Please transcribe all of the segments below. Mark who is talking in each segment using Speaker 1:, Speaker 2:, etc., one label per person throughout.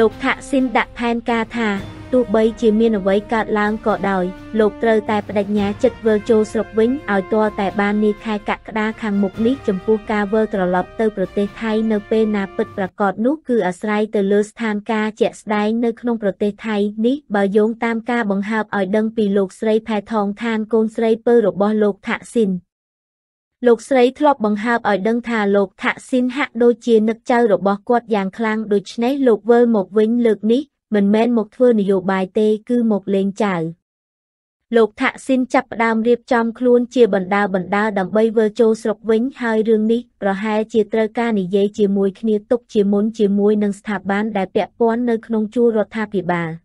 Speaker 1: លោកថាក់ស៊ីនដាក់ផែនការថាទោះបីជាមានអ្វីកើតឡើងក៏ដោយ លោកត្រូវតែបដិញ្ញាចិត្តវិលចូលស្រុកវិញឲ្យទាល់តែបាននាខែកក្កដាខាងមុខនេះចំពោះការវិលត្រឡប់ទៅប្រទេសថៃនៅ ពេលណាពិតប្រាកដនោះគឺអាស្រ័យទៅលើស្ថានភាពជាក់ស្ដែងនៅក្នុងប្រទេសថៃ នេះ បើយោងតាមការបង្ហើបឲ្យដឹងពីលោកស្រីផែថងឋានកូនស្រីពៅរបស់លោកថាក់ស៊ីនលោកស្រីធ្លាប់បង្ហើបឲ្យដឹងថាលោកថាក់ស៊ីនហាក់ដូចជានឹកចៅ របស់គាត់យ៉ាងខ្លាំងដូច្នេះលោកវិលមកវិញលើកនេះមិនមែនមកធ្វើនយោបាយទេ គឺមកលេងចៅលោកថាក់ស៊ីនចាប់ផ្ដើមរៀបចំខ្លួនជាបណ្ដាបណ្ដាដើម្បីវិលចូលស្រុកវិញហើយរឿងនេះប្រហែលជាត្រូវការនិយាយជាមួយគ្នាទុកជាមុនជាមួយនឹងស្ថាប័នដែលពាក់ព័ន្ធនៅក្នុងជួររដ្ឋាភិបាល។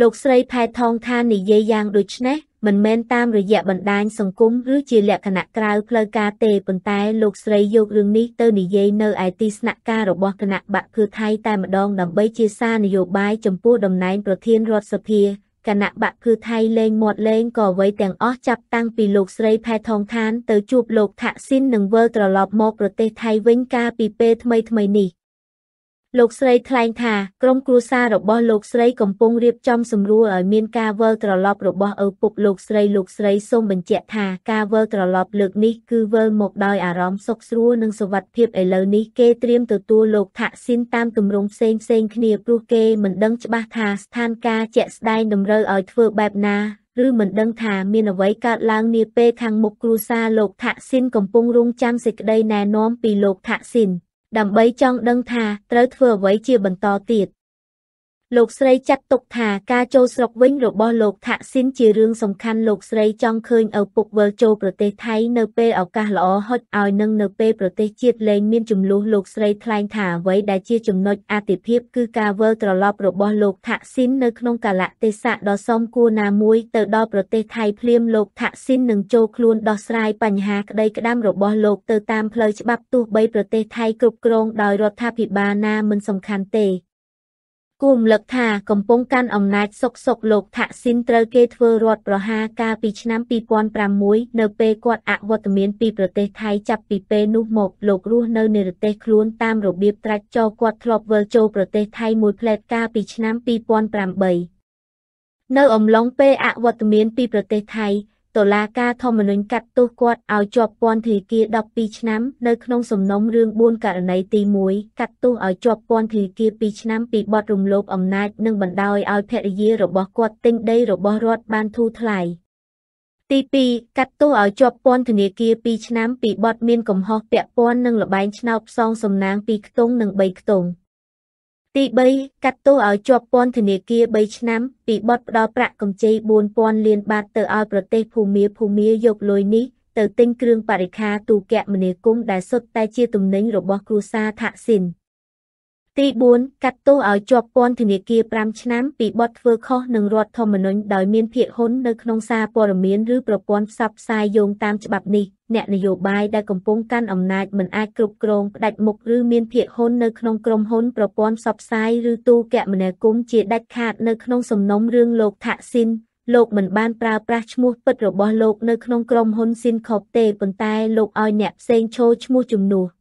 Speaker 1: លោកស្រីផែថងថានិយាយយ៉ាងដូចនេះមិនមែនតាមរយៈបណ្ដាញសង្គមឬជាលក្ខណៈក្រៅផ្លូវការទេប៉ុន្តែលោកស្រីយករឿងនេះទៅនិយាយនៅឯទីស្នាក់ការរបស់គណៈបកភឿថៃ តែម្ដងដើម្បីជាសារនយោបាយចំពោះតំណែងប្រធានរដ្ឋសភាគណៈបកភឿថៃលេងមាត់លេងក៏អ្វីទាំងអស់ចាប់តាំងពីលោកស្រីផែថងឋានទៅជួបលោកថាក់ស៊ីននិងវិលត្រឡប់មកប្រទេសថៃវិញកាលពីពេលថ្មីៗនេះលោកស្រីថ្លែងថាក្រុមគ្រួសាររបស់លោកស្រីកំពុងរៀបចំសម្រួលឲ្យមានការវិលត្រឡប់របស់ឪពុកលោកស្រីលោកស្រីសូមបញ្ជាក់ថាការវិលត្រឡប់លើកនេះគឺវិលមកដោយអារម្មណ៍សុខស្រួលនិងសុវត្ថិភាពឥឡូវនេះគេត្រៀមទទួលលោកថាក់ស៊ីនតាមទម្រង់ផ្សេងផ្សេងគ្នាព្រោះគេមិនដឹងច្បាស់ថាស្ថានភាពជាក់ស្ដែងតម្រូវឲ្យធ្វើបែបណា ឬមិនដឹងថាមានអ្វីកើតឡើងនាពេលខាងមុខគ្រួសារលោកថាក់ស៊ីនកំពុងរងចាំសេចក្តីណែនាំពីលោកថាក់ស៊ីន។ដើម្បីចង់ដឹងថាត្រូវធ្វើអ្វីជាបន្តទៀត។លោកស្រីចាត់ទុកថាការចូលស្រុកវិញរបស់លោកថាក់ស៊ីនជារឿងសំខាន់លោកស្រីចង់ឃើញឪពុកវិលចូលប្រទេសថៃនៅពេលឱកាសល្អហុចឲ្យនឹងនៅពេលប្រទេសជាតិលែងមានចំនួនលោកស្រីថ្លែងថាអ្វីដែលជាចំណុចអាទិភាពគឺការវិលត្រឡប់របស់លោកថាក់ស៊ីននៅក្នុងកាលៈទេសៈដ៏សមគួរណាមួយទៅដល់ប្រទេសថៃភ្លាមលោកថាក់ស៊ីននឹងចូលខ្លួនដោះស្រាយបញ្ហាក្តីក្តាមរបស់លោកទៅតាមផ្លូវច្បាប់ទោះបីប្រទេសថៃគ្រប់គ្រងដោយរដ្ឋាភិបាលណាមិនសំខាន់ទេគួររំលឹកថាកំពុងកាន់អំណាចសុកសុកលោក ថាក់ស៊ីនត្រូវគេធ្វើរដ្ឋប្រហារកាលពីឆ្នាំ2006នៅពេលគាត់អវត្តមានពីប្រទេសថៃចាប់ពីពេលនោះមកលោករស់នៅនិរទេសខ្លួនតាមរបៀបត្រាច់ចោគាត់ធ្លាប់វិលចូលប្រទេសថៃមួយផ្លែតកាលពីឆ្នាំ2008នៅអំឡុងពេលអវត្តមានពីប្រទេសថៃតុលាការធម្មនុញ្ញកាត់ទោសគាត់ឲ្យជាប់ពន្ធនាគារ12ឆ្នាំ នៅក្នុងសំណុំរឿង4ករណីទី1កាត់ទោសឲ្យជាប់ពន្ធនាគារ2ឆ្នាំពីបទរំលោភអំណាចនិងបណ្ដោយឲ្យភរិយារបស់គាត់ទិញដីរបស់រដ្ឋបានធូរថ្លៃទី2កាត់ទោសឲ្យជាប់ពន្ធនាគារ2ឆ្នាំពីបទមានកំហុសពាក់ព័ន្ធនឹងលបែងឆ្នោតផ្សងសំណាងពីខ្ទង់និង3ខ្ទង់។ទី3កាត់ទោសឲ្យជាប់ពន្ធនាគារ3ឆ្នាំ ពីបទផ្ដល់ប្រាក់កម្ចី4000លានបាតទៅឲ្យប្រទេសភូមាភូមាយកលុយនេះទៅទិញគ្រឿងបរិខាទូកមនាគមន៍ដែលសុទ្ធតែជាទំនិញរបស់គ្រួសារថាក់ស៊ីន។ទី4កាត់ទោសឲ្យជាប់ពន្ធនាគារ5ឆ្នាំពីបទធ្វើខុសនឹងរដ្ឋធម្មនុញ្ញដោយមានភាគហ៊ុននៅក្នុងសារព័ត៌មាន ឬប្រព័ន្ធផ្សព្វផ្សាយយោងតាមច្បាប់នេះអ្នកនយោបាយដែលកំពុងកាន់អំណាចមិនអាចគ្រប់គ្រងផ្ដាច់មុខឬមានភាគហ៊ុននៅក្នុងក្រុមហ៊ុនប្រព័ន្ធផ្សព្វផ្សាយឬទូគមនាគមន៍ជាដាច់ខាតនៅក្នុងសំណុំរឿងលោកថាក់ស៊ីនលោកមិនបានប្រើប្រាស់ឈ្មោះពិតរបស់លោកនៅក្នុងក្រុមហ៊ុនស៊ីនខបទេប៉ុន្តែលោកឲ្យអ្នកផ្សេងឈោឈ្មោះជំនួស